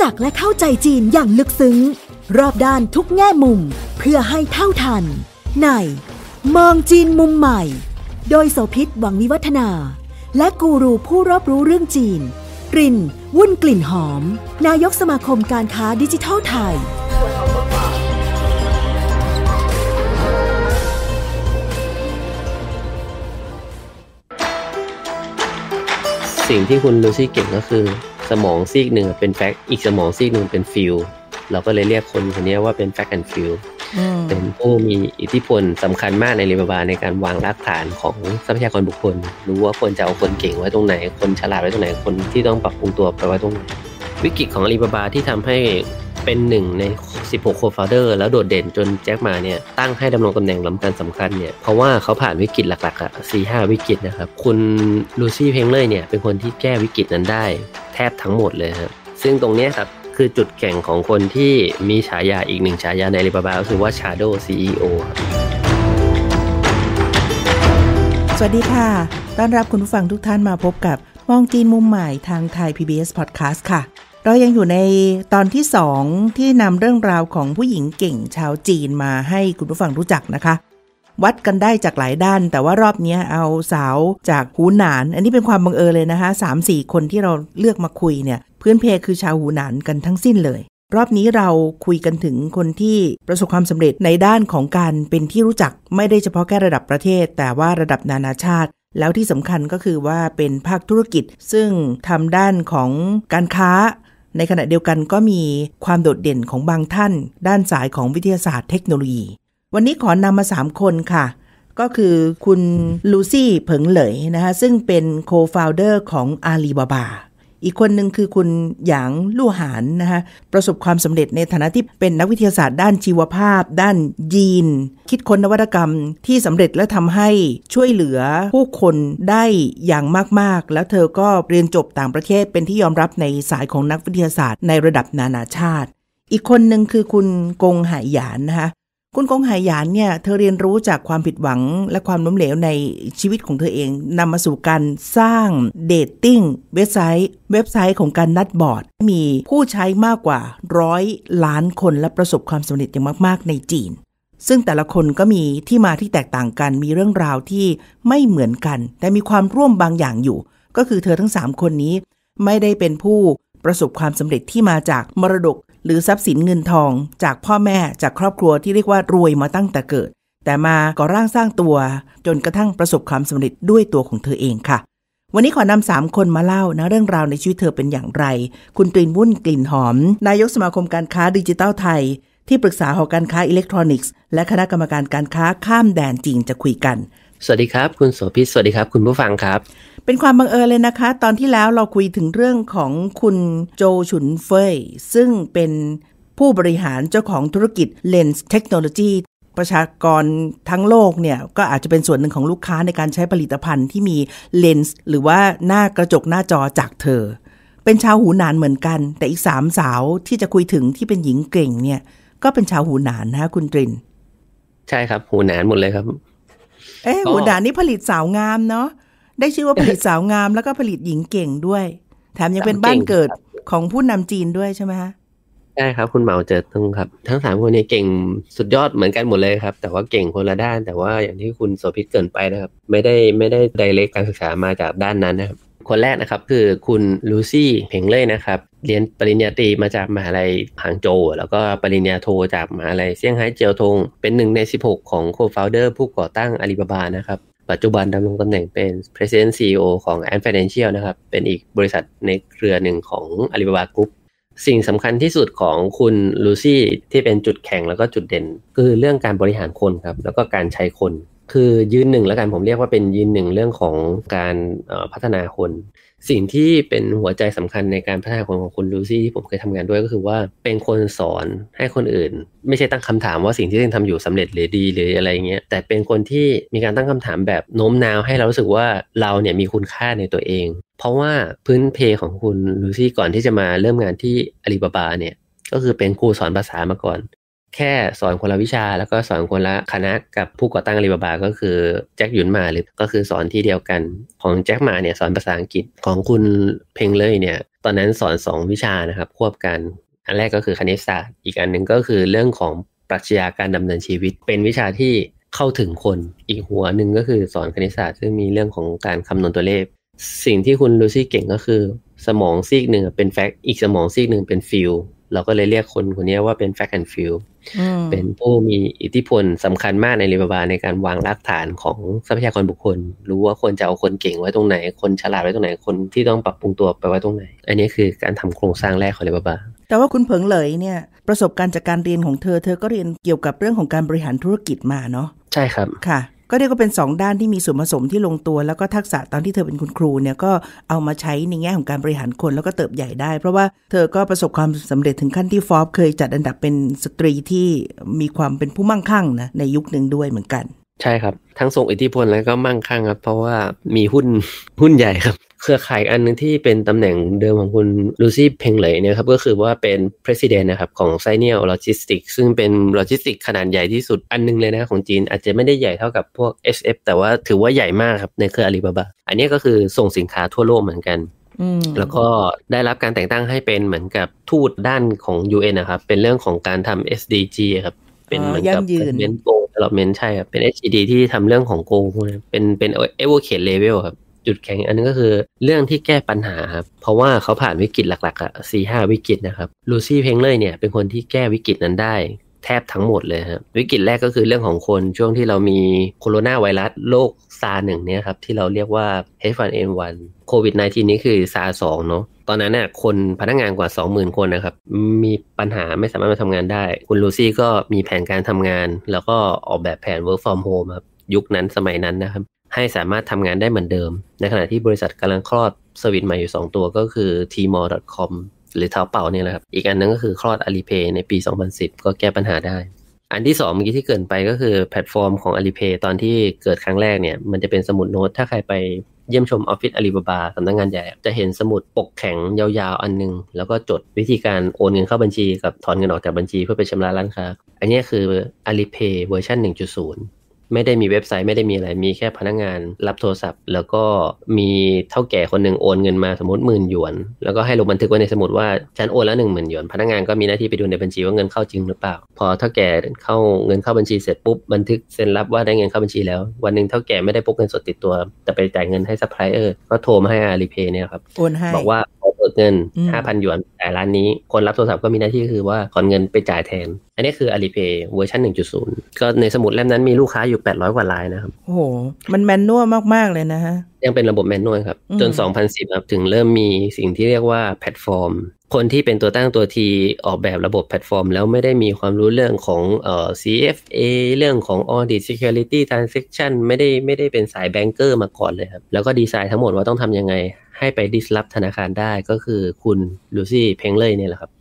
จักและเข้าใจจีนอย่างลึกซึ้ง รอบด้านทุกแง่มุมเพื่อให้เท่าทัน ใน มองจีนมุมใหม่ โดยโสพิษหวังวิวัฒนา และกูรูผู้รอบรู้เรื่องจีนกลิ่นวุ่นกลิ่นหอม นายกสมาคมการค้าดิจิทัลไทย สิ่งที่คุณลูซี่เก่งก็คือสมองซีกหนึ่งเป็นแฟกอีกสมองซีกหนึ่งเป็นฟิล เราก็เลยเรียกคนคนนี้ว่าเป็นแฟกแอนฟิลเป็นผู้มีอิทธิพลสำคัญมากในเรบาบาในการวางรากฐานของทรัพยากรบุคคล รู้ว่าควรจะเอาคนเก่งไว้ตรงไหน คนฉลาดไว้ตรงไหน คนที่ต้องปรับปรุงตัวไปไว้ตรงไหนวิกฤตของอาลีบาบาที่ทำให้เป็นหนึ่งใน 16 โคฟาเดอร์ แล้วโดดเด่นจนแจ็คมาเนี่ยตั้งให้ดำรงตำแหน่งลำการสำคัญเนี่ยเพราะว่าเขาผ่านวิกฤตหลักๆอะสี่ห้าวิกฤตนะครับ คุณลูซี่เพงเลอร์เนี่ยเป็นคนที่แก้วิกฤตนั้นได้แทบทั้งหมดเลยครับซึ่งตรงนี้ครับคือจุดแข่งของคนที่มีฉายาอีกหนึ่งฉายาในอาลีบาบาก็คือว่า Shadow CEO ครับสวัสดีค่ะต้อนรับคุณผู้ฟังทุกท่านมาพบกับมองจีนมุมใหม่ทางไทย PBS Podcast ค่ะเรายังอยู่ในตอนที่ 2 ที่นำเรื่องราวของผู้หญิงเก่งชาวจีนมาให้คุณผู้ฟังรู้จักนะคะ วัดกันได้จากหลายด้านแต่ว่ารอบนี้เอาสาวจากหูหนาน อันนี้เป็นความบังเอิญเลยนะคะสามสี่คนที่เราเลือกมาคุยเนี่ยพื้นเพคือชาวหูหนานกันทั้งสิ้นเลยรอบนี้เราคุยกันถึงคนที่ประสบความสำเร็จในด้านของการเป็นที่รู้จัก ไม่ได้เฉพาะแค่ระดับประเทศ แต่ว่าระดับนานาชาติ แล้วที่สำคัญก็คือว่าเป็นภาคธุรกิจซึ่งทำด้านของการค้าในขณะเดียวกันก็มีความโดดเด่นของบางท่าน ด้านสายของวิทยาศาสตร์เทคโนโลยี วันนี้ขอนำมา3คนค่ะ ก็คือคุณลูซี่เผิงเหลยนะคะซึ่งเป็นโคฟาวเดอร์ของอาลีบาบาอีกคนหนึ่งคือคุณหยางลู่หานนะคะประสบความสำเร็จในฐานะที่เป็นนักวิทยาศาสตร์ด้านชีวภาพ ด้านยีน คิดค้นนวัตกรรมที่สำเร็จและทำให้ช่วยเหลือผู้คนได้อย่างมากๆ แล้วเธอก็เรียนจบต่างประเทศเป็นที่ยอมรับในสายของนักวิทยาศาสตร์ในระดับนานาชาติ อีกคนหนึ่งคือคุณกงหายหยานนะคะคุณกงหายยานเนี่ยเธอเรียนรู้จากความผิดหวังและความล้มเหลวในชีวิตของเธอเองนำมาสู่การสร้างเดทติ้งเว็บไซต์เว็บไซต์ของการนัดบอร์ด มีผู้ใช้มากกว่าร้อยล้านคนและประสบความสำเร็จอย่างมากๆ ในจีน ซึ่งแต่ละคนก็มีที่มาที่แตกต่างกัน มีเรื่องราวที่ไม่เหมือนกัน แต่มีความร่วมบางอย่างอยู่ ก็คือเธอทั้ง3คนนี้ ไม่ได้เป็นผู้ประสบความสำเร็จที่มาจากมรดกหรือทรัพย์สินเงินทอง จากพ่อแม่จากครอบครัวที่เรียกว่ารวยมาตั้งแต่เกิด แต่มาก่อร่างสร้างตัว จนกระทั่งประสบความสำเร็จด้วยตัวของเธอเองค่ะ วันนี้ขอนำสามคนมาเล่านะเรื่องราวในชีวิตเธอเป็นอย่างไร คุณตรีนวุ่นกลิ่นหอม นายกสมาคมการค้าดิจิทัลไทย ที่ปรึกษาหอการค้าอิเล็กทรอนิกส์และคณะกรรมการการค้าข้ามแดนจริงจะคุยกัน สวัสดีครับ คุณโสภิตสวัสดีครับ คุณผู้ฟังครับเป็นความบังเอิญเลยนะคะ ตอนที่แล้วเราคุยถึงเรื่องของคุณโจฉุนเฟยซึ่งเป็นผู้บริหารเจ้าของธุรกิจ Lens Technology ประชากรทั้งโลกเนี่ย ก็อาจจะเป็นส่วนหนึ่งของลูกค้าในการใช้ผลิตภัณฑ์ที่มีเลนส์ หรือว่าหน้ากระจกหน้าจอจากเธอ เป็นชาวหูหนานเหมือนกัน แต่อีกสามสาวที่จะคุยถึงที่เป็นหญิงเก่ง เนี่ย ก็เป็นชาวหูหนานนะคุณตรินใช่ครับหูหนานหมดเลยครับเอ๊หูหนานนี่ผลิตสาวงามเนาะได้ชื่อว่าผลิตสาวงามแล้วก็ผลิตหญิงเก่งด้วยแถมยังเป็นบ้านเกิดของผู้นำจีนด้วยใช่ไหมฮะใช่ครับคุณเหมาเจอตึงครับ ทั้งสามคนนี้เก่งสุดยอดเหมือนกันหมดเลยครับ แต่ว่าเก่งคนละด้าน แต่ว่าอย่างที่คุณโสภิตเกินไปนะครับ ไม่ได้ไม่ได้ไดเ็กการศึกษามาจากด้านนั้นนะครับ คนแรกนะครับคือคุณลูซี่เพ่งเล่ยนะครับ เรียนปริญญาตรีมาจากมหาลัยหางโจแล้วก็ปริญญาโทจากมหาลัยเซี่ยงไฮ้เจียวทง เป็นหนึ่งใน 16ของโคฟาวเดอร์ ผู้ก่อตั้งอาลีบาบานะครับปัจจุบันดำรงตำแหน่งเป็น President CEO ของ Ant Financial นะครับ เป็นอีกบริษัทในเครือหนึ่งของ Alibaba Group สิ่งสำคัญที่สุดของคุณลูซี่ที่เป็นจุดแข็งแล้วก็จุดเด่น คือเรื่องการบริหารคนครับ แล้วก็การใช้คน คือยืนหนึ่งแล้วกันผมเรียกว่าเป็นยืนหนึ่งเรื่องของการพัฒนาคนสิ่งที่เป็นหัวใจสำคัญในการพัฒนาคนของคุณลูซี่ที่ผมเคยทำงานด้วยก็คือว่า เป็นคนสอนให้คนอื่น ไม่ใช่ตั้งคำถามว่าสิ่งที่ตัวเองทำอยู่สำเร็จหรือดีหรืออะไรเงี้ยแต่เป็นคนที่มีการตั้งคำถามแบบโน้มน้าวให้เรารู้สึกว่าเราเนี่ยมีคุณค่าในตัวเอง เพราะว่าพื้นเพของคุณลูซี่ก่อนที่จะมาเริ่มงานที่อาลีบาบาเนี่ยก็คือเป็นครูสอนภาษามาก่อนแค่สอนคนละวิชาแล้วก็สอนคนละคณะกับผู้ก่อตั้งอาลีบาบา ก็คือแจ็คหยุนมาหรือก็คือสอนที่เดียวกันของแจ็คมาเนี่ยสอนภาษาอังกฤษของคุณเพงเลยเนี่ยตอนนั้นสอน 2 วิชานะครับ ควบกัน อันแรกก็คือคณิตศาสตร์อีกอันหนึ่งก็คือเรื่องของปรัชญาการดำเนินชีวิต เป็นวิชาที่เข้าถึงคนอีกหัวหนึ่งก็คือสอนคณิตศาสตร์ซึ่งมีเรื่องของการคำนวณตัวเลข สิ่งที่คุณลูซี่เก่งก็คือ สมองซีกหนึ่งเป็นแฟกต์อีกสมองซีกหนึ่งเป็นฟิลเราก็เลยเรียกคนคนนี้ว่าเป็นแฟกแอน d f i e l เป็นผู้มีอิทธิพลสำคัญมากในรีบาบา ในการวางรากฐานของทรัพยากรบุคคลรู้ว่าควรจะเอาคนเก่งไว้ตรงไหนคนฉลาดไว้ตรงไหนคนที่ต้องปรับปรุงตัวไปไว้ตรงไหน อันนี้คือการทำโครงสร้างแรกของรีบาบา แต่ว่าคุณเผิงเหลยเนี่ย ประสบการณ์จากการเรียนของเธอ เธอก็เรียนเกี่ยวกับเรื่องของการบริหารธุรกิจมาเนาะใช่ครับค่ะก็เรียกว่าเป็น 2 ด้านที่มีส่วนผสมที่ลงตัว แล้วก็ทักษะตอนที่เธอเป็นคุณครูเนี่ย ก็เอามาใช้ในแง่ของการบริหารคนแล้วก็เติบใหญ่ได้เพราะว่าเธอก็ประสบความสำเร็จถึงขั้นที่ฟอร์บเคยจัดอันดับเป็นสตรีที่มีความเป็นผู้มั่งคั่งนะ ในยุคหนึ่งด้วยเหมือนกันใช่ครับ ทั้งส่งอิทธิพลแล้วก็มั่งคั่งครับเพราะว่ามีหุ้นหุ้นใหญ่ครับเครือข่ายอันนึงที่เป็นตำแหน่งเดิมของคุณ ลูซี่เพงเหลยเนี่ยครับ ก็คือว่าเป็นประธานนะครับ ของไซเนียลโลจิสติกซึ่งเป็นโลจิสติกขนาดใหญ่ที่สุดอันนึงเลยนะของจีนอาจจะไม่ได้ใหญ่เท่ากับพวก SF แต่ว่าถือว่าใหญ่มากครับ ในเครืออาลีบาบาอันนี้ก็คือส่งสินค้าทั่วโลกเหมือนกันแล้วก็ได้รับการแต่งตั้งให้เป็นเหมือนกับทูตด้านของ UN นะครับเป็นเรื่องของการทำ SDG ครับเป็นเหมือนกับยป่นโกน development ใช่ครับเป็น h d ที่ทำเรื่องของโกงเป็นเป็นเว v o c a t e level ครับจุดแข็ง อันนึงก็คือเรื่องที่แก้ปัญหาครับ เพราะว่าเขาผ่านวิกฤตหลัก ๆ อ่ะสี่ห้าวิกฤตนะครับ ลูซี่เพงเลยเนี่ย เป็นคนที่แก้วิกฤตนั้นได้แทบทั้งหมดเลยครับวิกฤตแรกก็คือเรื่องของคนช่วงที่เรามีโคโรนาไวรัสโรคซาหนึ่งเนี่ยครับ ที่เราเรียกว่า H1N1 โควิด -19 นี้คือซาสองเนาะตอนนั้นเนี่ยคนพนักงานกว่า 20,000 คนนะครับ มีปัญหาไม่สามารถมาทำงานได้ คุณลูซี่ก็มีแผนการทำงาน แล้วก็ออกแบบแผน work from home ครับ ยุคนั้นสมัยนั้นนะครับ ให้สามารถทำงานได้เหมือนเดิม ในขณะที่บริษัทกำลังคลอดสวิตใหม่อยู่ 2 ตัวก็คือ tmall.com หรือเท้าเป่าเนี่ยแหละครับอีกอันนึงก็คือคลอดอาลีเพย์ในปี 2010 ก็แก้ปัญหาได้อันที่สองเมื่อกี้ที่เกินไปก็คือแพลตฟอร์มของ Alipay ตอนที่เกิดครั้งแรกเนี่ย มันจะเป็นสมุดโน้ตถ้าใครไปเยี่ยมชมออฟฟิศอาลีบาบาสำนักงงานใหญ่ จะเห็นสมุดปกแข็งยาว ๆ อันนึง แล้วก็จดวิธีการโอนเงินเข้าบัญชี กับถอนเงินออกจากบัญชีเพื่อไปชำระร้านค้าอันนี้คืออาลีเพย์เวอร์ชัน1.0ไม่ได้มีเว็บไซต์ไม่ได้มีอะไร มีแค่พนักงาน รับโทรศัพท์ แล้วก็มีเท่าแก่คนหนึ่งโอนเงินมาสมมติหมื่นหยวนแล้วก็ให้ลงบันทึกไว้ในสมุดว่าฉันโอนแล้วหนึ่งหมื่นหยวนพนักงานก็มีหน้าที่ไปดูในบัญชีว่าเงินเข้าจริงหรือเปล่าพอเท่าแก่เข้าเงินเข้าบัญชีเสร็จปุ๊บบันทึกเซ็นรับว่าได้เงินเข้าบัญชีแล้ว วันหนึ่งเท่าแก่ไม่ได้พกเงินสดติดตัว แต่ไปจ่ายเงินให้ซัพพลายเออร์ก็โทรมาให้อารีเพย์เนี่ยครับโอนให้บอกว่าขอเบิกเงินห้าพันหยวนแต่ร้านนี้คนรับโทรศัพท์ก็มีหน้าที่คือว่าขอเงินไปจ่ายแทนอันนี้คือ Alipay เวอร์ชัน1.0 ก็ในสมุดเล่มนั้นมีลูกค้าอยู่ 800 กว่ารายนะครับ โอ้โห มันแมนนวลมาก ๆ เลยนะฮะ ยังเป็นระบบแมนนวลครับ จน 2010 ครับ ถึงเริ่มมีสิ่งที่เรียกว่าแพลตฟอร์ม คนที่เป็นตัวตั้งตัวทีออกแบบระบบแพลตฟอร์ม แล้วไม่ได้มีความรู้เรื่องของ เอ่อ CFA เรื่องของ Audit Security Transaction ไม่ได้ไม่ได้เป็นสายแบงก์เกอร์มาก่อนเลยครับ แล้วก็ดีไซน์ทั้งหมดว่าต้องทำยังไงให้ไปดิสลอฟธนาคารได้ก็คือคุณลูซี่เพงเลยเนี่ยแหละครับ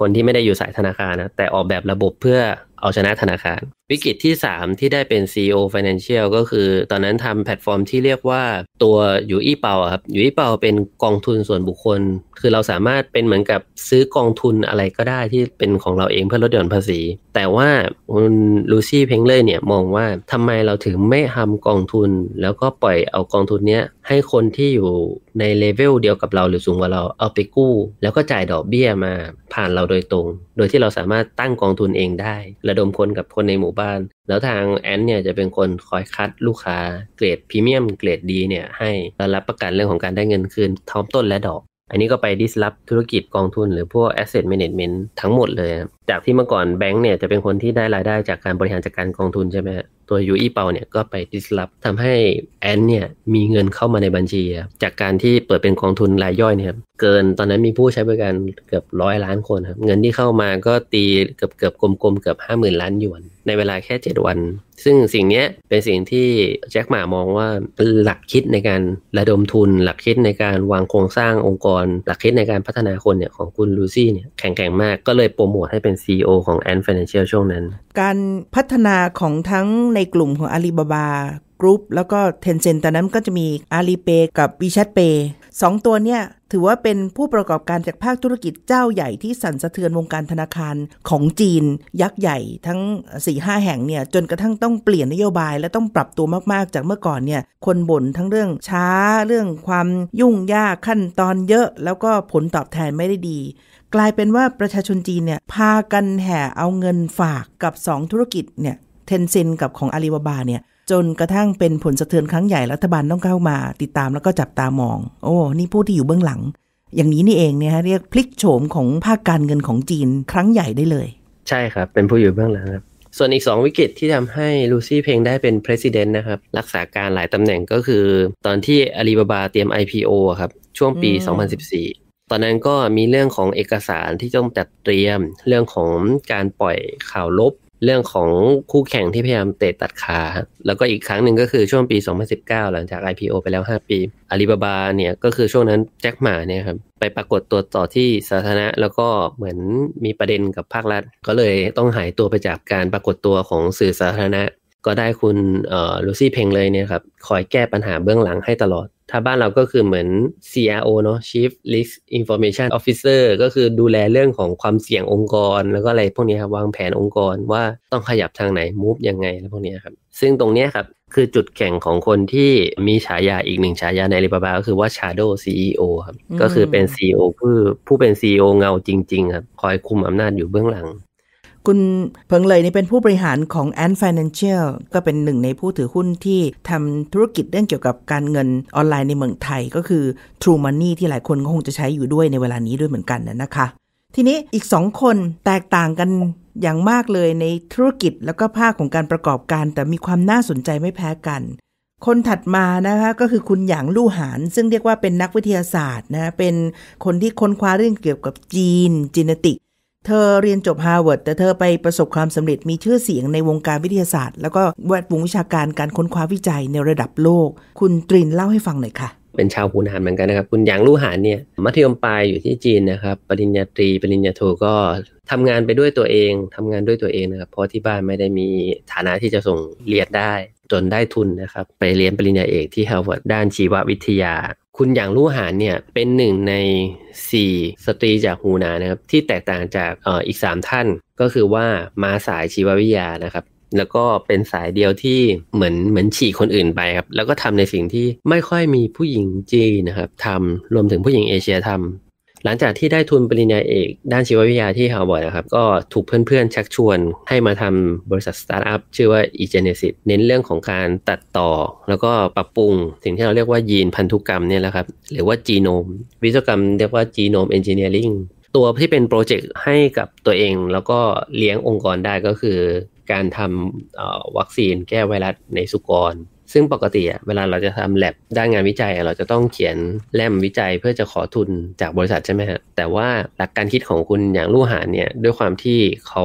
คนที่ไม่ได้อยู่สายธนาคารนะแต่ออกแบบระบบเพื่อเอาชนะธนาคาร วิกฤตที่ 3 ที่ได้เป็น CEO Financial ก็คือตอนนั้นทำแพลตฟอร์มที่เรียกว่า ตัวอยู่อี้เปาครับ อยู่อี้เปาเป็นกองทุนส่วนบุคคล คือเราสามารถเป็นเหมือนกับซื้อกองทุนอะไรก็ได้ที่เป็นของเราเองเพื่อลดหย่อนภาษี แต่ว่าคุณลูซี่เพงเลอร์เนี่ยมองว่าทำไมเราถึงไม่ทำกองทุนแล้วก็ปล่อยเอากองทุนเนี้ยให้คนที่อยู่ในเลเวลเดียวกับเราหรือสูงกว่าเราเอาไปกู้ แล้วก็จ่ายดอกเบี้ยมาผ่านเราโดยตรง โดยที่เราสามารถตั้งกองทุนเองได้ ระดมคนกับคนในหมู่บ้าน แล้วทางแอนเนี่ยจะเป็นคนคอยคัดลูกค้าเกรดพรีเมียมเกรดดีเนี่ยให้รับประกันเรื่องของการได้เงินคืนท้อมต้นและดอก อันนี้ก็ไปดิสลอฟธุรกิจกองทุนหรือพวกอสเซทแมเนจเมนต์ทั้งหมดเลยจากที่เมื่อก่อนแบงก์เนี่ยจะเป็นคนที่ได้รายได้จากการบริหารจัดการกองทุนใช่ไหมตัวยูอีเปาเนี่ยก็ไปดิสลอฟทำให้แอนเนี่ยมีเงินเข้ามาในบัญชีจากการที่เปิดเป็นกองทุนรายย่อยเนี่ยเกินตอนนั้นมีผู้ใช้บริการเกือบร้อยล้านคนครับเงินที่เข้ามาก็ตีเกือบเกือบกลมๆเกือบห้าหมื่นล้านหยวน ในเวลาแค่ 7 วัน ซึ่งสิ่งนี้เป็นสิ่งที่แจ็คหมามองว่าหลักคิดในการระดมทุนหลักคิดในการวางโครงสร้างองค์กร หลักคิดในการพัฒนาคนเนี่ยของคุณลูซี่เนี่ยแข็งแกร่งมากก็เลยโปรโมทให้เป็น็น CEO ของ Ant Financial ช่วงนั้น การพัฒนาของทั้งในกลุ่มของ Alibaba กรุ๊ปแล้วก็เทนเซ็นตอนนั้นก็จะมีอาลีเปกับวีชัดเปสองตัวเนี่ยถือว่าเป็นผู้ประกอบการจากภาคธุรกิจเจ้าใหญ่ที่สั่นสะเทือนวงการธนาคารของจีนยักษ์ใหญ่ ทั้ง4-5หแห่งเนี่ย จนกระทั่งต้องเปลี่ยนนโยบาย และต้องปรับตัวมากๆ จากเมื่อก่อนเนี่ย คนบ่นทั้งเรื่องช้าเรื่อง ความยุ่งยากขั้นตอนเยอะ แล้วก็ผลตอบแทนไม่ได้ดีกลายเป็นว่าประชาชนจีนเนี่ยพากันแห่เอาเงินฝากกับ 2 ธุรกิจเนี่ยเทนเซนกับของอาลีบาบาเนี่ยจนกระทั่งเป็นผลสะเทือนครั้งใหญ่รัฐบาลต้องเข้ามาติดตามแล้วก็จับตามอง โอ้นี่ผู้ที่อยู่เบื้องหลัง อย่างนี้นี่เองเนี่ยฮะเรียกพลิกโฉมของภาคการเงินของจีนครั้งใหญ่ได้เลย ใช่ครับ เป็นผู้อยู่เบื้องหลังครับ ส่วนอีก 2 วิกฤตที่ทำให้ลูซี่เพลงได้เป็นประธานนะครับรักษาการหลายตำแหน่งก็คือ ตอนที่อาลีบาบาเตรียม IPO ครับช่วงปี 2014ตอนนั้นก็มีเรื่องของเอกสารที่ต้องจัดเตรียมเรื่องของการปล่อยข่าวลบ เรื่องของคู่แข่งที่พยายามเตะตัดขาแล้วก็อีกครั้งหนึ่งก็คือช่วงปี 2019 หลังจาก IPO ไปแล้ว 5 ปีอาลีบาบาเนี่ยก็คือช่วงนั้นแจ็คหมาเนี่ยครับไปปรากฏตัวต่อที่สาธารณะแล้วก็เหมือนมีประเด็นกับภาครัฐ ก็เลยต้องหายตัวไปจากการปรากฏตัวของสื่อสาธารณะ ก็ได้คุณลูซี่เพงเลยเนี่ยครับคอยแก้ปัญหาเบื้องหลังให้ตลอดถ้าบ้านเราก็คือเหมือน CRO เนาะ Chief Risk Information Officer ก็คือดูแลเรื่องของความเสี่ยงองค์กร แล้วก็อะไรพวกนี้ครับ วางแผนองค์กรว่าต้องขยับทางไหนมูฟยังไงแล้วพวกนี้ครับ ซึ่งตรงนี้ครับ คือจุดแข่งของคนที่มีฉายาอีกหนึ่งฉายาในริบาบาก็คือว่า Shadow CEO ครับ ก็คือเป็น CEO ผู้ผู้เป็น CEO เงาจริงๆ ครับ คอยคุมอำนาจอยู่เบื้องหลังคุณเพิงเลยนี่เป็นผู้บริหารของ Ant Financial ก็เป็นหนึ่งในผู้ถือหุ้นที่ทำธุรกิจเรื่องเกี่ยวกับการเงินออนไลน์ในเมืองไทยก็คือ True Money ที่หลายคนก็คงจะใช้อยู่ด้วยในเวลานี้ด้วยเหมือนกันนะคะ ทีนี้อีกสองคนแตกต่างกันอย่างมากเลยในธุรกิจแล้วก็ภาคของการประกอบการ แต่มีความน่าสนใจไม่แพ้กัน คนถัดมานะคะก็คือคุณหยางลู่หานซึ่งเรียกว่าเป็นนักวิทยาศาสตร์นะเป็นคนที่ค้นคว้าเรื่องเกี่ยวกับจีนจีนติกเธอเรียนจบฮาร์วาร์ดแต่เธอไปประสบความสำเร็จมีชื่อเสียงในวงการวิทยาศาสตร์ แล้วก็แวดวงวิชาการการค้นคว้าวิจัยในระดับโลก คุณตรินเล่าให้ฟังหน่อยค่ะ เป็นชาวฮูนานเหมือนกันนะครับ คุณหยางลู่หานเนี่ย มัธยมปลายอยู่ที่จีนนะครับปริญญาตรี ปริญญาโทก็ทำงานไปด้วยตัวเอง ทำงานด้วยตัวเองนะครับเพราะที่บ้านไม่ได้มีฐานะที่จะส่งเรียนได้จนได้ทุนนะครับ ไปเรียนปริญญาเอก ที่ฮาร์วาร์ดด้านชีววิทยาคุณอย่างลู่หานเนี่ยเป็นหนึ่งใน 4 สตรีจากฮูนานะครับ ที่แตกต่างจากออีก 3 ท่านก็คือว่ามาสายชีววิทยานะครับ แล้วก็เป็นสายเดียวที่เหมือนเหมือนฉีกคนอื่นไปครับ แล้วก็ทำในสิ่งที่ไม่ค่อยมีผู้หญิงจีนนะครับทำรวมถึงผู้หญิงเอเชียทำหลังจากที่ได้ทุนปริญญาเอกด้านชีววิทยาที่ฮาวาดนะครับ ก็ถูกเพื่อนๆ ชักชวนให้มาทำบริษัทสตาร์ทอัพ ชื่อว่า e g e n e s i s เน้นเรื่องของการตัดต่อ แล้วก็ปรับปรุง สิ่งที่เราเรียกว่า ยีนพันธุกรรมเนี่ยแหละครับหรือว่าจีโนม วิศวกรรมเรียกว่าจีโนมเอนจิเนียริงตัวที่เป็นโปรเจกต์ให้กับตัวเอง แล้วก็เลี้ยงองค์กรได้ก็คือ การทำวัคซีนแก้ไวรัสในสุกรซึ่งปกติอะเวลาเราจะทำแ a บด้านงานวิจัยเราจะต้องเขียนแล่มวิจัยเพื่อจะขอทุนจากบริษัทใช่ไหมฮะแต่ว่าหลักการคิดของคุณอย่างลู่หานเนี่ย ด้วยความที่เขา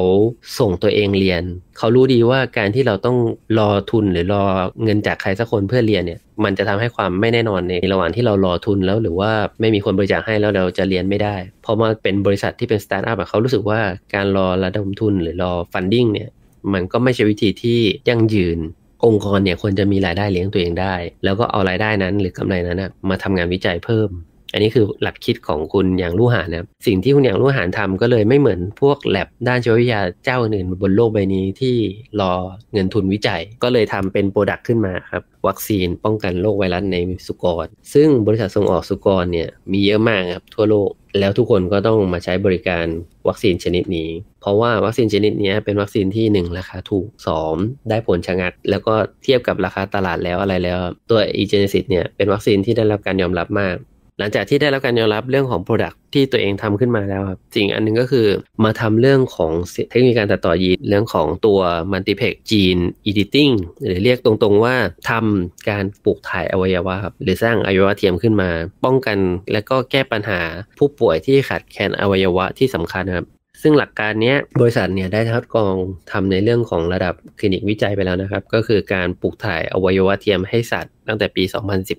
ส่งตัวเองเรียนเขารู้ดีว่าการที่เราต้องรอทุนหรือรอเงินจากใครสักคนเพื่อเรียนเนี่ยมันจะทำให้ความไม่แน่นอนในระหว่างที่เรารอทุนแล้วหรือว่าไม่มีคนบริจาคให้แล้วเราจะเรียนไม่ได้พอมาเป็นบริษัทที่เป็นสตาร์ทอัพเขารู้สึกว่าการรอระดมทุนหรือรอฟันดิ้งเนี่ยมันก็ไม่ใช่วิธีที่ยั่งยืนองค์กรเนี่ยควรจะมีรายได้เลี้ยงตัวเองได้ แล้วก็เอารายได้นั้นหรือกำไรนั้นมาทำงานวิจัยเพิ่มอันนี้คือหลักคิดของคุณอย่างลู่หานนะสิ่งที่คุณอย่างลู่หานทำก็เลยไม่เหมือนพวกแลบด้านชีววิทยาเจ้าอื่นบนโลกใบนี้ที่รอเงินทุนวิจัย ก็เลยทำเป็นโปรดักต์ขึ้นมาครับวัคซีนป้องกันโรคไวรัสในสุกร ซึ่งบริษัทส่งออกสุกรเนี่ยมีเยอะมากครับทั่วโลก แล้วทุกคนก็ต้องมาใช้บริการวัคซีนชนิดนี้ เพราะว่าวัคซีนชนิดนี้ เป็นวัคซีนที่ 1 ราคาถูก2ได้ผลชะงักแล้วก็เทียบกับราคาตลาดแล้วอะไรแล้วตัวอีเจนซิสเนี่ยเป็นวัคซีนที่ได้รับการยอมรับมากหลังจากที่ได้รับการยอมรับเรื่องของ Product ที่ตัวเองทำขึ้นมาแล้วครับสิ่งอันนึงก็คือมาทำเรื่องของเทคนิคการตัดต่อยีนเรื่องของตัว m u l t i p l e จีนอ e ด d i t i n g หรือเรียกตรงๆว่าทำการปลูกถ่ายอวัยวะครับหรือสร้างอวัยวะเทียมขึ้นมา ป้องกันและก็แก้ปัญหาผู้ป่วยที่ขาดแคลนอวัยวะที่สำคัญครับซึ่งหลักการนี้บริษัทเนี่ยได้ทดลองทำในเรื่องของระดับคลินิกวิจัยไปแล้วนะครับ ก็คือการปลูกถ่ายอวัยวะเทียมให้สัตว์ตั้งแต่ปี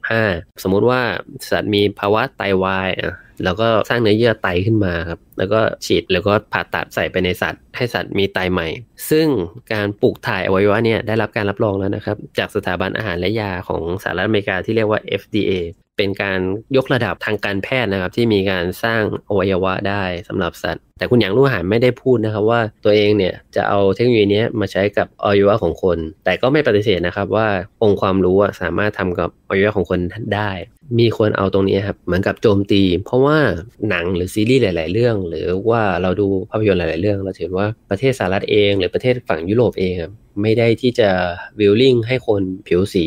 2015 สมมุติว่าสัตว์มีภาวะไตาวายอ่ะแล้วก็สร้างเนื้อเยื่อไตขึ้นมาครับแล้วก็ฉีดแล้วก็ผ่าตัดใส่ไปในสัตว์ ให้สัตว์มีไตใหม่ ซึ่งการปลูกถ่ายอวัยวะเนี่ยได้รับการรับรองแล้วนะครับ จากสถาบันอาหารและยาของสหรัฐอเมริกาที่เรียกว่า FDA เป็นการยกระดับทางการแพทย์นะครับ ที่มีการสร้างอวัยวะได้สำหรับสัตว์ แต่คุณหยางลู่หานไม่ได้พูดนะครับ ว่าตัวเองเนี่ยจะเอาเทคโนโลยีนี้มาใช้กับอวัยวะของคน แต่ก็ไม่ปฏิเสธนะครับว่าองค์ความรู้สามารถทำกับอวัยวะของคนได้ มีคนเอาตรงนี้ครับเหมือนกับโจมตีเพราะว่าหนังหรือซีรีส์หลาย ๆ เรื่อง หรือว่าเราดูภาพยนตร์หลาย ๆ เรื่องเราเห็นว่าประเทศสหรัฐเอง หรือประเทศฝั่งยุโรปเองไม่ได้ที่จะวิลลิ่งให้คนผิวสี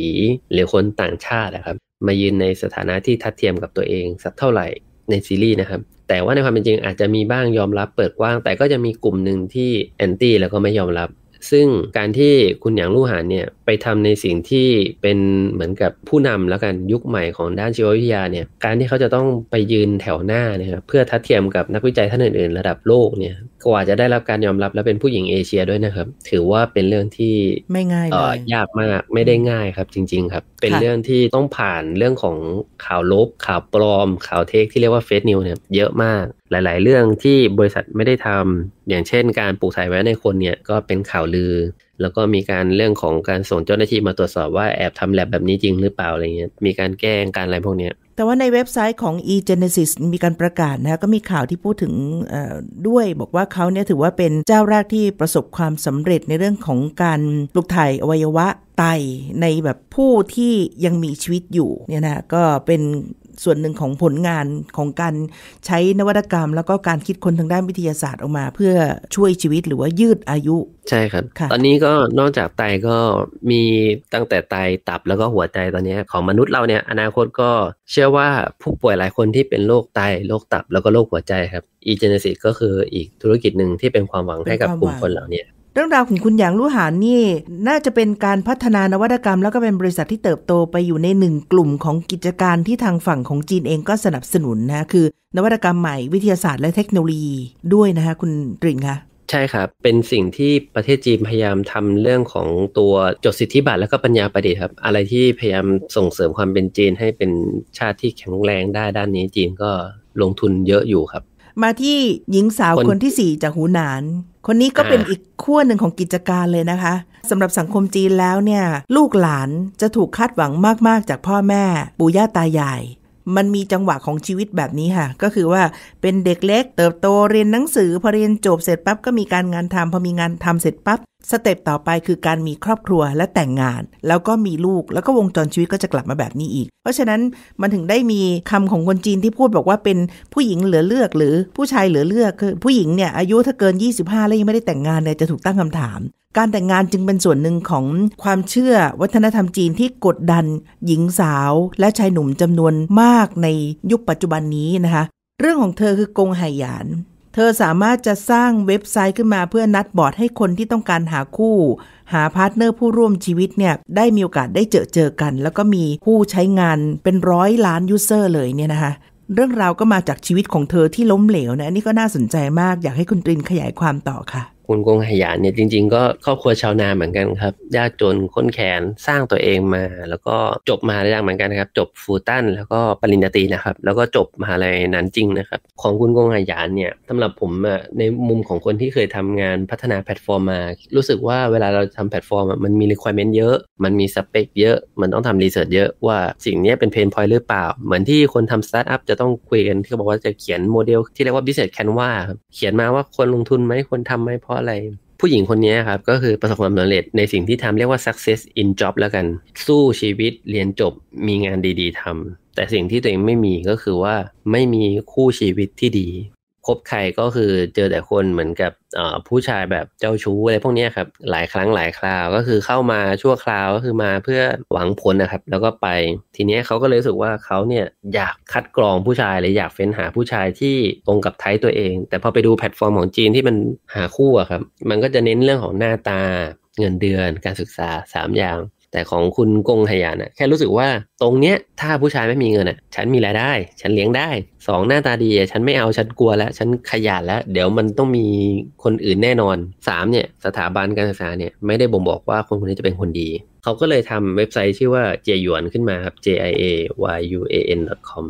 หรือคนต่างชาตินะครับมายืนในสถานะที่ทัดเทียมกับตัวเองสักเท่าไหร่ในซีรีส์นะครับ แต่ว่าในความเป็นจริง อาจจะมีบ้างยอมรับเปิดกว้าง แต่ก็จะมีกลุ่มหนึ่งที่แอนตี้แล้วก็ไม่ยอมรับ ซึ่งการที่คุณหยางลู่หานเนี่ยไปทำในสิ่งที่เป็นเหมือนกับผู้นำแล้วกัน ยุคใหม่ของด้านชีววิทยาเนี่ยการที่เขาจะต้องไปยืนแถวหน้าเนี่ยเพื่อทัดเทียมกับนักวิจัยท่านอื่น ๆ ระดับโลกเนี่ยกว่าจะได้รับการยอมรับและเป็นผู้หญิงเอเชียด้วยนะครับ ถือว่าเป็นเรื่องที่ไม่ง่ายเลยยากมากไม่ได้ง่ายครับจริง ๆครับ เป็นเรื่องที่ต้องผ่านเรื่องของข่าวลบข่าวปลอมข่าวเทคที่เรียกว่าเฟซนิวเนี่ยเยอะมาก หลายๆ เรื่องที่บริษัทไม่ได้ทำ อย่างเช่น การปลูกถ่ายไว้ในคนเนี่ยก็เป็นข่าวลือแล้วก็มีการเรื่องของการส่งเจ้าหน้าที่มาตรวจสอบว่าแอบทำแลบแบบนี้จริงหรือเปล่าอะไรเงี้ย มีการแก้งการอะไรพวกเนี้ยแต่ว่าในเว็บไซต์ของ eGenesis มีการประกาศนะก็มีข่าวที่พูดถึงด้วย บอกว่าเขาเนี่ยถือว่าเป็นเจ้าแรกที่ประสบความสำเร็จในเรื่องของการปลูกถ่ายอวัยวะไต ในแบบผู้ที่ยังมีชีวิตอยู่เนี่ยนะ ก็เป็นส่วนหนึ่งของผลงานของการใช้นวัตกรรม แล้วก็การคิดคนทางด้านวิทยาศาสตร์ออกมา เพื่อช่วยชีวิตหรือว่ายืดอายุ ใช่ครับ ตอนนี้ก็นอกจากไตก็มีตั้งแต่ไตตับแล้วก็หัวใจตอนนี้ ของมนุษย์เราเนี่ยอนาคตก็เชื่อว่าผู้ป่วยหลายคนที่เป็นโรคไตโรคตับแล้วก็โรคหัวใจครับอีเจเนซิสก็คืออีกธุรกิจหนึ่งที่เป็นความหวังให้กับกลุ่มคนเหล่านี้เรื่องราวของคุณหยางลู่หานนี่ น่าจะเป็นการพัฒนานวัตกรรม แล้วก็เป็นบริษัทที่เติบโตไปอยู่ในหนึ่งกลุ่มของกิจการที่ทางฝั่งของจีนเองก็สนับสนุนนะคือ นวัตกรรมใหม่วิทยาศาสตร์และเทคโนโลยีด้วยนะคะคุณตรินคะใช่ครับ เป็นสิ่งที่ประเทศจีนพยายามทำเรื่องของตัวจดสิทธิบัตรแล้วก็ปัญญาประดิษฐ์ครับ อะไรที่พยายามส่งเสริมความเป็นจีนให้เป็นชาติที่แข็งแรงได้ ด้านนี้จีนก็ลงทุนเยอะอยู่ครับ มาที่หญิงสาวคนที่สี่จากหูหนานคนนี้ก็เป็นอีกขั้วหนึ่งของกิจการเลยนะคะสำหรับสังคมจีนแล้วเนี่ยลูกหลานจะถูกคาดหวังมาก ๆ จากพ่อแม่ปู่ย่าตายายมันมีจังหวะของชีวิตแบบนี้ค่ะ ก็คือว่าเป็นเด็กเล็กเติบโตเรียนหนังสือ พอเรียนจบเสร็จปั๊บ ก็มีการงานทำพอมีงานทำเสร็จปั๊บสเต็ปต่อไปคือการมีครอบครัวและแต่งงาน แล้วก็มีลูก แล้วก็วงจรชีวิต ก็จะกลับมาแบบนี้อีก เพราะฉะนั้นมันถึงได้มีคำของคนจีนที่พูดบอกว่าเป็นผู้หญิงเหลือเลือก หรือผู้ชายเหลือเลือกคือผู้หญิงเนี่ยอายุถ้าเกิน 25 แล้วยังไม่ได้แต่งงานเนี่ยจะถูกตั้งคำถาม การแต่งงานจึงเป็นส่วนหนึ่งของความเชื่อวัฒนธรรมจีนที่กดดัน หญิงสาว และชายหนุ่มจำนวนมากในยุคปัจจุบันนี้นะคะเรื่องของเธอคือกงไหหยานเธอสามารถจะสร้างเว็บไซต์ขึ้นมาเพื่อนัดบอร์ดให้คนที่ต้องการหาคู่ หาพาร์ทเนอร์ผู้ร่วมชีวิตเนี่ยได้มีโอกาสได้เจอเจอกัน แล้วก็มีผู้ใช้งานเป็นร้อยล้านยูเซอร์เลยเนี่ยนะคะเรื่องราวก็มาจากชีวิตของเธอที่ล้มเหลวนะอันนี้ก็น่าสนใจมาก อยากให้คุณตรินขยายความต่อค่ะคุณกงหยานเนี่ยจริง ๆ ก็ครอบครัวชาวนาเหมือนกันครับยากจนค้นแขนสร้างตัวเองมา แล้วก็จบมหาลัยเหมือนกันครับจบฟูตันแล้วก็ปริญญาตรีนะครับแล้วก็จบมหาลัยนั้นจริงนะครับของคุณกงหยานเนี่ยสำหรับผมอะในมุมของคนที่เคยทำงานพัฒนาแพลตฟอร์มมารู้สึกว่าเวลาเราทำแพลตฟอร์มมันมี requirement เยอะ มันมีสเปคเยอะ มันต้องทำรีเสิร์ชเยอะว่าสิ่งนี้เป็นเพนพอยหรือเปล่าเหมือนที่คนทำสตาร์ทอัพจะต้องคุยกันที่เขาบอกว่าจะเขียนโมเดล ที่เรียกว่า business canva เขียนมาว่าควรลงทุนไหมควรทำไหมพะอะไรผู้หญิงคนนี้ครับ ก็คือประสบความสำเร็จในสิ่งที่ทำเรียกว่า success in job แล้วกัน สู้ชีวิตเรียนจบมีงานดีๆทำแต่สิ่งที่ตัวเองไม่มีก็คือว่าไม่มีคู่ชีวิตที่ดีคบใครก็คือเจอแต่คนเหมือนกับผู้ชายแบบเจ้าชู้อะไรพวกนี้ครับหลายครั้งหลายคราว ก็คือเข้ามาชั่วคราวก็คือมาเพื่อหวังผลนะครับแล้วก็ไป ทีนี้เขาก็เลยรู้สึกว่าเขาเนี่ยอยากคัดกรองผู้ชายหรืออยากเฟ้นหาผู้ชายที่ตรงกับไทป์ตัวเอง แต่พอไปดูแพลตฟอร์มของจีนที่มันหาคู่อะครับมันก็จะเน้นเรื่องของหน้าตาเงินเดือนการศึกษา 3 อย่างแต่ของคุณกงหยาน่ะแค่รู้สึกว่าตรงเนี้ยถ้าผู้ชายไม่มีเงินอะฉันมีรายได้ ฉันเลี้ยงได้สองหน้าตาดีฉันไม่เอา ฉันกลัวแล้ว ฉันขยันแล้ว เดี๋ยวมันต้องมีคนอื่นแน่นอนสามเนี่ยสถาบันการศึกษาเนี่ยไม่ได้บ่งบอกว่าคนคนนี้จะเป็นคนดี เขาก็เลยทำเว็บไซต์ชื่อว่าเจยวนขึ้นมาครับ j i a y u a n com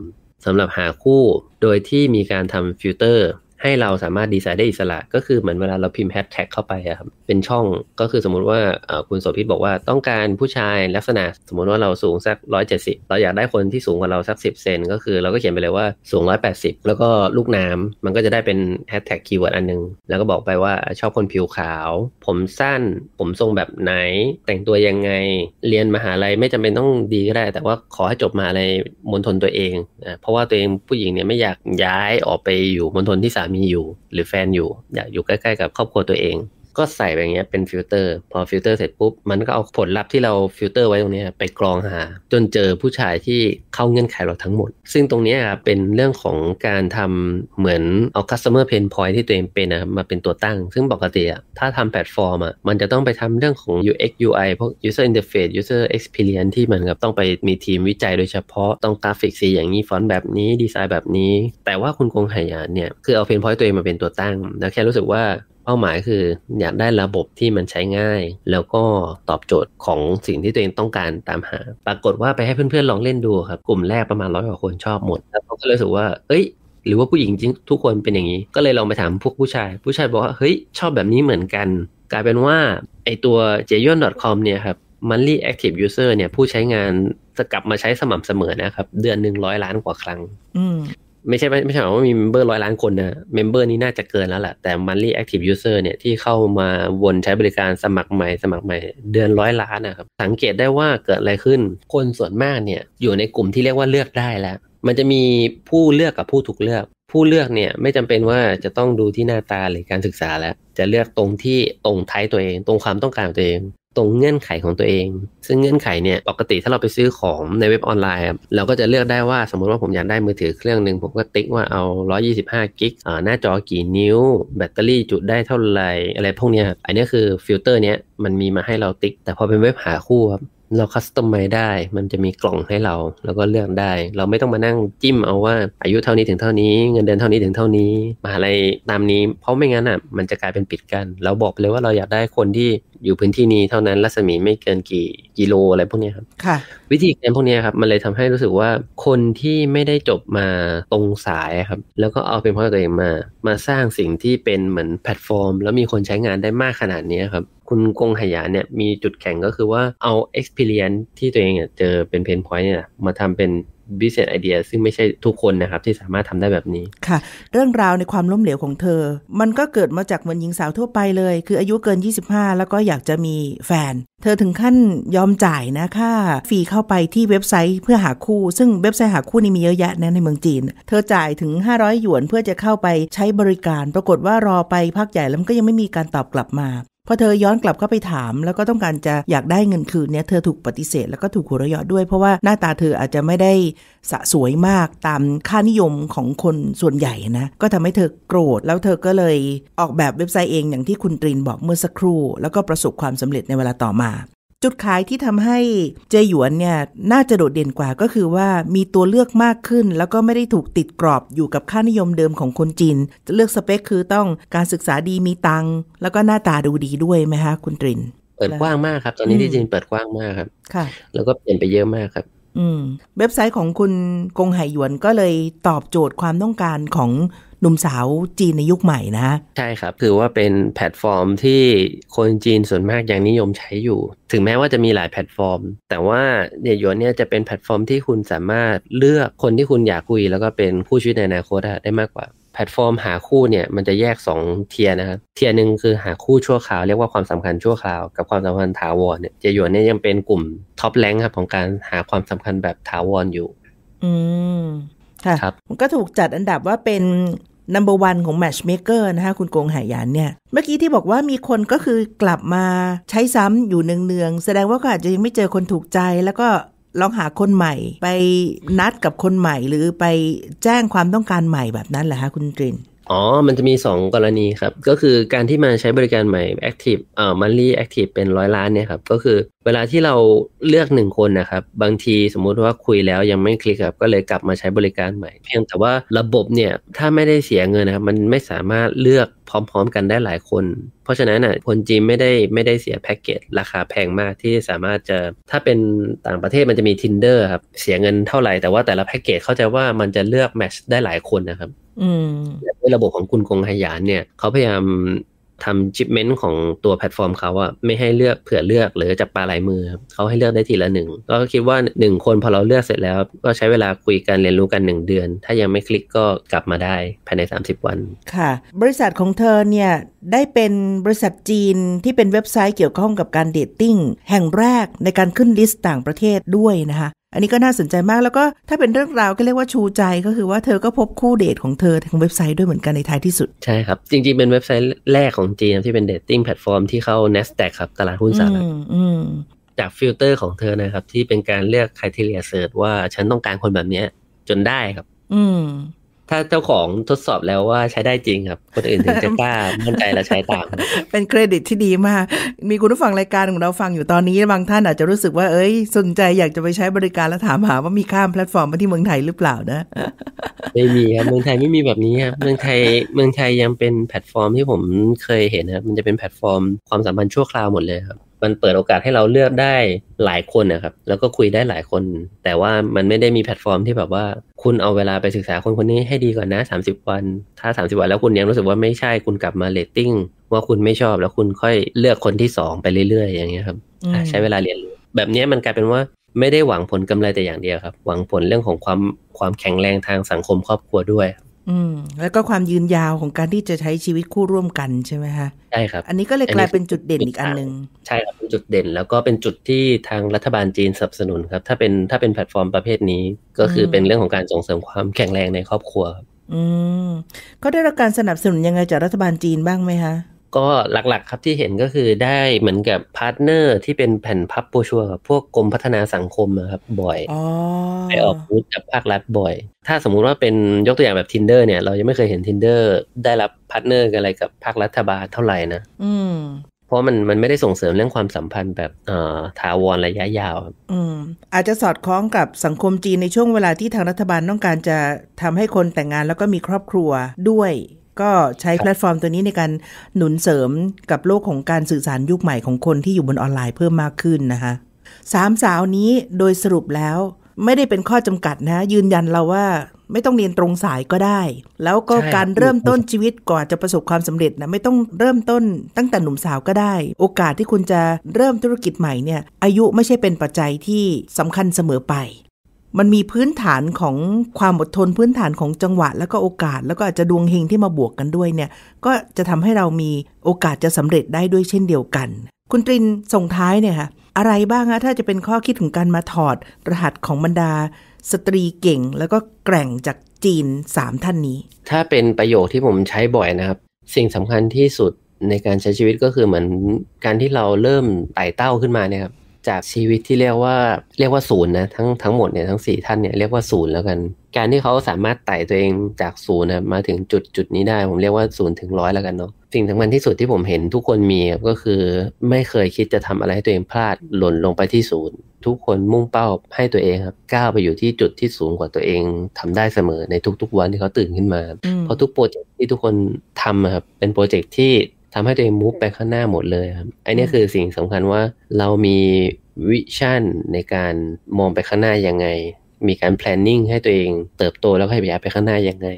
สำหรับหาคู่โดยที่มีการทำฟิลเตอร์ให้เราสามารถดีไซน์ได้อิสระ ก็คือเหมือนเวลาเราพิมพ์แฮชแท็กเข้าไปอะครับเป็นช่องก็คือสมมุติว่าคุณโสภิตบอกว่าต้องการผู้ชายลักษณะ สมมุติว่าเราสูงสัก170 เราอยากได้คนที่สูงกว่าเราสัก10เซนก็คือเราก็เขียนไปเลยว่าสูง 180 แล้วก็ลูกน้ำมันก็จะได้เป็นแฮชแท็กคีย์เวิร์ดอันนึง แล้วก็บอกไปว่าชอบคนผิวขาว ผมสั้น ผมทรงแบบไหน แต่งตัวยังไง เรียนมหาลัยไม่จำเป็นต้องดีก็ได้ แต่ว่าขอให้จบมหาลัยมณฑลตัวเองเพราะว่าตัวเองผู้หญิงเนี่ยไม่อยากย้ายออกไปอยู่มณฑลที่ามีอยู่หรือแฟนอยู่อยากอยู่ใกล้ๆกับครอบครัวตัวเองก็ใส่ไปอย่างเงี้ยเป็นฟิลเตอร์ พอฟิลเตอร์เสร็จปุ๊บ มันก็เอาผลลัพธ์ที่เราฟิลเตอร์ไว้ตรงนี้ไปกรองหา จนเจอผู้ชายที่เข้าเงื่อนไขเราทั้งหมด ซึ่งตรงนี้เป็นเรื่องของการทำเหมือน เอา customer pain point ที่ตัวเองเป็นนะมาเป็นตัวตั้ง ซึ่งปกติอะถ้าทำแพลตฟอร์มอะมันจะต้องไปทำเรื่องของ UX UI พวก user interface user experience ที่มันกับต้องไปมีทีมวิจัยโดยเฉพาะต้องกราฟิกสีอย่างนี้ฟอนต์แบบนี้ดีไซน์แบบนี้แต่ว่าคุณกงไหยาเนี่ยคือเอาเพนพอยต์ตัวเองมาเป็นตัวตั้ง แล้วแค่รู้สึกว่าเป้าหมายคือ อยากได้ระบบที่มันใช้ง่าย แล้วก็ตอบโจทย์ของสิ่งที่ตัวเองต้องการตามหา ปรากฏว่าไปให้เพื่อนๆลองเล่นดูครับ กลุ่มแรกประมาณร้อยกว่าคนชอบหมด แล้วเขาก็เลยรู้สึกว่า เอ้ย หรือว่าผู้หญิงจริงทุกคนเป็นอย่างนี้ ก็เลยลองไปถามพวกผู้ชาย ผู้ชายบอกว่า เฮ้ยชอบแบบนี้เหมือนกัน กลายเป็นว่าไอตัว j a y o n c o m เนี่ยครับ monthly active user เนี่ยผู้ใช้งานจะกลับมาใช้สม่ำเสมอนะครับ เดือนหนึ่งร้อยล้านกว่าครั้งไม่ใช่ไม่ใช่หมายว่ามีเมมเบอร์ร้อยล้านคนนะเมมเบอร์นี้น่าจะเกินแล้วแหละแต่ monthly active user เนี่ยที่ เข้ามาวนใช้บริการสมัครใหม่ สมัครใหม่เดือนร้อยล้านนะครับสังเกตได้ว่าเกิดอะไรขึ้นคนส่วนมากเนี่ยอยู่ในกลุ่มที่เรียกว่าเลือกได้แล้ว มันจะมีผู้เลือกกับผู้ถูกเลือก ผู้เลือกเนี่ยไม่จำเป็นว่าจะต้องดูที่หน้าตาหรือการศึกษาแล้ว จะเลือกตรงที่ตรงไทยตัวเอง ตรงความต้องการตัวเองตรงเงื่อนไขของตัวเอง ซึ่งเงื่อนไขเนี่ย ปกติถ้าเราไปซื้อของในเว็บออนไลน์ เราก็จะเลือกได้ว่าสมมติว่าผมอยากได้มือถือเครื่องหนึ่งผมก็ติ๊กว่าเอา 125 กิกอ่าหน้าจอกี่นิ้วแบตเตอรี่จุดได้เท่าไหร่ อะไรพวกเนี้ยอันนี้คือฟิลเตอร์เนี้ยมันมีมาให้เราติ๊กแต่พอเป็นเว็บหาคู่ครับเราคัสตอมไมได้ มันจะมีกล่องให้เรา แล้วก็เลือกได้ เราไม่ต้องมานั่งจิ้มเอาว่า อายุเท่านี้ถึงเท่านี้เงินเดือนเท่านี้ถึงเท่านี้มาอะไรตามนี้ เพราะไม่งั้นอ่ะ มันจะกลายเป็นปิดกันเราบอกไปเลยว่าเราอยากได้คนที่อยู่พื้นที่นี้เท่านั้นรัศมีไม่เกินกี่กิโลอะไรพวกนี้ครับค่ะ วิธีการพวกนี้ครับมันเลยทำให้รู้สึกว่าคนที่ไม่ได้จบมาตรงสายครับแล้วก็เอาเป็นเพราะตัวเองมา มาสร้างสิ่งที่เป็นเหมือนแพลตฟอร์ม แล้วมีคนใช้งานได้มากขนาดนี้ครับคุณกงหยาเนี่ยมีจุดแข็งก็คือว่าเอา experience ที่ตัวเองเจอเป็นเพนพอยต์เนี่ยมาทำเป็น business idea ซึ่งไม่ใช่ทุกคนนะครับที่สามารถทำได้แบบนี้ค่ะ เรื่องราวในความล้มเหลวของเธอ มันก็เกิดมาจากเหมือนหญิงสาวทั่วไปเลย คืออายุเกิน 25 แล้วก็อยากจะมีแฟน เธอถึงขั้นยอมจ่ายนะค่าฟรีเข้าไปที่เว็บไซต์เพื่อหาคู่ ซึ่งเว็บไซต์หาคู่นี่มีเยอะแยะนะในเมืองจีน เธอจ่ายถึง 500หยวนเพื่อจะเข้าไปใช้บริการ ปรากฏว่ารอไปพักใหญ่แล้วมันก็ยังไม่มีการตอบกลับมาพอเธอย้อนกลับเข้าไปถาม แล้วก็ต้องการจะอยากได้เงินคืนเนี่ยเธอถูกปฏิเสธ แล้วก็ถูกหัวเราะด้วย เพราะว่าหน้าตาเธออาจจะไม่ได้สะสวยมากตามค่านิยมของคนส่วนใหญ่นะก็ทำให้เธอโกรธแล้วเธอก็เลยออกแบบเว็บไซต์เองอย่างที่คุณตรีนบอกเมื่อสักครู่แล้วก็ประสบความสำเร็จในเวลาต่อมาจุดขายที่ทำให้เจหยวนเนี่ย น่าจะโดดเด่นกว่าก็คือว่ามีตัวเลือกมากขึ้น แล้วก็ไม่ได้ถูกติดกรอบอยู่กับค่านิยมเดิมของคนจีนจะเลือกสเปคคือต้องการศึกษาดีมีตัง แล้วก็หน้าตาดูดีด้วยไหมคะคุณตรินเปิดกว้างมากครับตอนนี้ที่จีนเปิดกว้างมากครับ ค่ะ แล้วก็เปลี่ยนไปเยอะมากครับ อืมเว็บไซต์ของคุณกงไหหยวนก็เลยตอบโจทย์ความต้องการของหนุ่มสาวจีนในยุคใหม่นะใช่ครับ คือว่าเป็นแพลตฟอร์มที่คนจีนส่วนมากยังนิยมใช้อยู่ ถึงแม้ว่าจะมีหลายแพลตฟอร์ม แต่ว่าเนย่ยวนเนี่ยจะเป็นแพลตฟอร์มที่คุณสามารถเลือกคนที่คุณอยากคุย แล้วก็เป็นคู่ชีวิตในอนาคตได้มากกว่าแพลตฟอร์มหาคู่เนี่ยมันจะแยก2เทียนะครับเทียหนึ่งคือหาคู่ชั่วคราว เรียกว่าความสำคัญชั่วคราวกับความสำคัญถาวร เนี่ยเจยวนเนี่ยยังเป็นกลุ่มท็อปแรงครับของการหาความสำคัญแบบถาวรออยู่ อืมค่ะมันก็ถูกจัดอันดับว่าเป็น number one ของ matchmaker นะคะคุณโกงหายานเนี่ย เมื่อกี้ที่บอกว่ามีคนก็คือกลับมาใช้ซ้ำอยู่เนือง ๆ แสดงว่าก็อาจจะยังไม่เจอคนถูกใจแล้วก็ลองหาคนใหม่ ไปนัดกับคนใหม่หรือไปแจ้งความต้องการใหม่แบบนั้นแหละคะคุณตรินอ๋อ มันจะมี 2 กรณีครับ ก็คือการที่มาใช้บริการใหม่ Active เอ่อ monthly active เป็นร้อยล้านเนี่ยครับ ก็คือเวลาที่เราเลือก 1 คนนะครับ บางทีสมมุติว่าคุยแล้วยังไม่คลิกครับ ก็เลยกลับมาใช้บริการใหม่เพียงแต่ว่าระบบเนี่ย ถ้าไม่ได้เสียเงินนะครับ มันไม่สามารถเลือกพร้อมๆ กันได้หลายคน เพราะฉะนั้นน่ะคนจีนไม่ได้ไม่ได้เสียแพ็กเกจราคาแพงมากที่สามารถจะถ้าเป็นต่างประเทศมันจะมี tinder ครับ เสียเงินเท่าไหร่แต่ว่าแต่ละแพ็กเกจเข้าใจว่ามันจะเลือกแมชได้หลายคนนะครับในระบบของคุณกงไหยานเนี่ย เขาพยายามทำชิปเมนต์ของตัวแพลตฟอร์มเขาอะไม่ให้เลือกเผื่อเลือกหรือจับปลาลายมือ เขาให้เลือกได้ทีละหนึ่งก็คิดว่าหนึ่งคนพอเราเลือกเสร็จแล้ว ก็ใช้เวลาคุยกัน เรียนรู้กันหนึ่งเดือน ถ้ายังไม่คลิกก็กลับมาได้ภายใน 30 วัน ค่ะ บริษัทของเธอเนี่ย ได้เป็นบริษัทจีน ที่เป็นเว็บไซต์เกี่ยวข้องกับการเดทติ้งแห่งแรกในการขึ้นลิสต์ต่างประเทศด้วยนะคะอันนี้ก็น่าสนใจมากแล้วก็ถ้าเป็นเรื่องราวก็เรียกว่าชูใจ ก็คือว่าเธอก็พบคู่เดทของเธอทางเว็บไซต์ด้วยเหมือนกันในท้ายที่สุดใช่ครับ จริงๆ เป็นเว็บไซต์แรกของจีนที่เป็นเดทติ้งแพลตฟอร์มที่เข้า n a s d a q ครับตลาดหุ้นสหรัฐจากฟิลเตอร์ของเธอนะครับ ที่เป็นการเลือกคุณทีเรีเสิร์ชว่าฉันต้องการคนแบบนี้จนได้ครับ อืถ้าเจ้าของทดสอบแล้วว่าใช้ได้จริงครับ คนอื่นถึงจะกล้ามั่นใจและใช้ตาม เป็นเครดิตที่ดีมากมีคุณผู้ฟังรายการของเราฟังอยู่ตอนนี้บางท่านอาจจะรู้สึกว่าเอ้ยสนใจอยากจะไปใช้บริการและถามหาว่ามีข้ามแพลตฟอร์มมาที่เมืองไทยหรือเปล่านะไม่มีครับเมืองไทยไม่มีแบบนี้ครับเมืองไทยเมืองไทยยังเป็นแพลตฟอร์มที่ผมเคยเห็นครับมันจะเป็นแพลตฟอร์มความสัมพันธ์ชั่วคราวหมดเลยครับมันเปิดโอกาสให้เราเลือกได้หลายคนนะครับ แล้วก็คุยได้หลายคน แต่ว่ามันไม่ได้มีแพลตฟอร์มที่แบบว่า คุณเอาเวลาไปศึกษาคนคนนี้ให้ดีก่อนนะ 30 วันถ้า 30 วันแล้วคุณยังรู้สึกว่าไม่ใช่คุณกลับมาเลตติ้งว่าคุณไม่ชอบแล้วคุณค่อยเลือกคนที่ 2 ไปเรื่อยๆอย่างเงี้ยครับใช้เวลาเรียนรู้แบบนี้มันกลายเป็นว่าไม่ได้หวังผลกำไรแต่อย่างเดียวครับ หวังผลเรื่องของความความแข็งแรงทางสังคมครอบครัวด้วยอืมแล้วก็ความยืนยาวของการที่จะใช้ชีวิตคู่ร่วมกันใช่ไหมคะใช่ครับอันนี้ก็เลยกลายเป็นจุดเด่นอีกอันหนึ่งใช่ครับเป็นจุดเด่นแล้วก็เป็นจุดที่ทางรัฐบาลจีนสนับสนุนครับถ้าเป็นถ้าเป็นแพลตฟอร์มประเภทนี้ก็คือเป็นเรื่องของการส่งเสริมความแข็งแรงในครอบครัวอืมเขาได้รับการสนับสนุน ยังไงจากรัฐบาลจีนบ้างไหมคะก็หลักๆ ครับที่เห็นก็คือได้เหมือนกับพาร์ทเนอร์ที่เป็นแผ่นพับโปชัวกับ พวกกรมพัฒนาสังคมนะครับบ่อยไปออกบูธกับภาครัฐบ่อย ถ้าสมมุติว่าเป็นยกตัวอย่างแบบ tinder เนี่ยเรายังไม่เคยเห็น tinder ได้รับพาร์ทเนอร์อะไรกับภาครัฐบาลเท่าไหร่นะเพราะมันมันไม่ได้ส่งเสริมเรื่องความสัมพันธ์แบบเออ่ถาวรระยะยาว อืมอาจจะสอดคล้องกับสังคมจีนในช่วงเวลาที่ทางรัฐบาลต้องการจะทำให้คนแต่งงานแล้วก็มีครอบครัวด้วยก็ใช้แพลตฟอร์มตัวนี้ในการหนุนเสริมกับโลกของการสื่อสารยุคใหม่ของคนที่อยู่บนออนไลน์เพิ่มมากขึ้นนะคะสามสาวนี้โดยสรุปแล้วไม่ได้เป็นข้อจำกัดนะยืนยันเราว่าไม่ต้องเรียนตรงสายก็ได้ แล้วก็การเริ่มต้นชีวิตก่อนจะประสบความสำเร็จนะไม่ต้องเริ่มต้นตั้งแต่หนุ่มสาวก็ได้ โอกาสที่คุณจะเริ่มธุรกิจใหม่เนี่ยอายุไม่ใช่เป็นปัจจัยที่สำคัญเสมอไปมันมีพื้นฐานของความอดทนพื้นฐานของจังหวะแล้วก็โอกาสแล้วก็อาจจะดวงเฮงที่มาบวกกันด้วยเนี่ยก็จะทำให้เรามีโอกาสจะสำเร็จได้ด้วยเช่นเดียวกันคุณตรินส่งท้ายเนี่ยค่ะอะไรบ้างอะถ้าจะเป็นข้อคิดถึงการมาถอด รหัสของบรรดา สตรีเก่ง แล้วก็แกร่งจากจีน 3 ท่านนี้ ถ้าเป็นประโยคที่ผมใช้บ่อยนะครับ สิ่งสำคัญที่สุดในการใช้ชีวิตก็คือเหมือนการที่เราเริ่มไต่เต้าขึ้นมาเนี่ยครับจากชีวิตที่เรียกว่าเรียกว่าศูนย์นะทั้งทั้งหมดเนี่ยทั้งสี่ท่านเนี่ยเรียกว่าศูนย์แล้วกันการที่เขาสามารถไต่ตัวเองจากศูนย์นะมาถึงจุดจุดนี้ได้ ผมเรียกว่าศูนย์ถึงร้อยแล้วกันเนาะสิ่งสำคัญที่สุดที่ผมเห็นทุกคนมีก็คือไม่เคยคิดจะทำอะไรให้ตัวเองพลาดหล่นลงไปที่ศูนย์ ทุกคนมุ่งเป้าให้ตัวเองครับก้าวไปอยู่ที่จุดที่สูงกว่าตัวเองทำได้เสมอในทุก ๆ วันที่เขาตื่นขึ้นมาเพราะทุกโปรเจกต์ที่ทุกคนทำครับเป็นโปรเจกต์ที่ทำให้ตัวเองมูฟไปข้างหน้าหมดเลยครับอันนี้คือสิ่งสำคัญว่าเรามีวิชั่นในการมองไปข้างหน้ายังไงมีการ planning ให้ตัวเองเติบโตแล้วก็ขยายไปข้างหน้ายังไง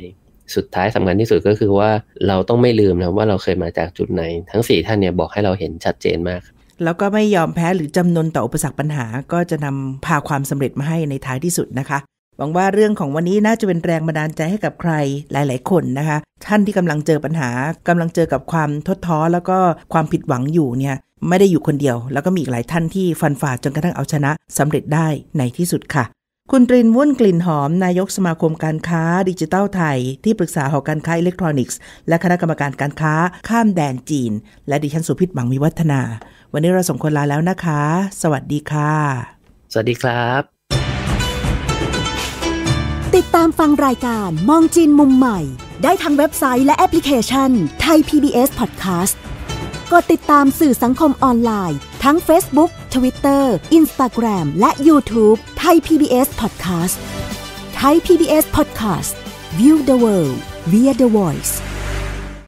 สุดท้ายสำคัญที่สุดก็คือว่าเราต้องไม่ลืมนะว่าเราเคยมาจากจุดไหนทั้ง4ท่านเนี่ยบอกให้เราเห็นชัดเจนมากแล้วก็ไม่ยอมแพ้หรือจำนนต่ออุปสรรคปัญหา ก็จะนำพาความสำเร็จมาให้ในท้ายที่สุดนะคะหวังว่าเรื่องของวันนี้น่าจะเป็นแรงบันดาลใจให้กับใคร หลาย ๆ คนนะคะ ท่านที่กำลังเจอปัญหา กำลังเจอกับความท้อท้อแล้วก็ความผิดหวังอยู่เนี่ยไม่ได้อยู่คนเดียว แล้วก็มีอีกหลายท่านที่ฟันฝ่าจนกระทั่งเอาชนะสำเร็จได้ในที่สุดค่ะ คุณตรินวุ่นกลิ่นหอม นายกสมาคมการค้า ดิจิทัลไทยที่ปรึกษาหอการค้าอิเล็กทรอนิกส์และ คณะกรรมการการค้าข้ามแดนจีน และดิฉันสุพิษบังมีวัฒนา วันนี้เราส่งคนลาแล้วนะคะ สวัสดีค่ะ สวัสดีครับตามฟังรายการมองจีนมุมใหม่ได้ทางเว็บไซต์และแอปพลิเคชันไทย PBS Podcast กดติดตามสื่อสังคมออนไลน์ ทั้ง Facebook Twitter Instagram และ YouTube ไทย PBS Podcast ไทย PBS Podcast View the world via the voice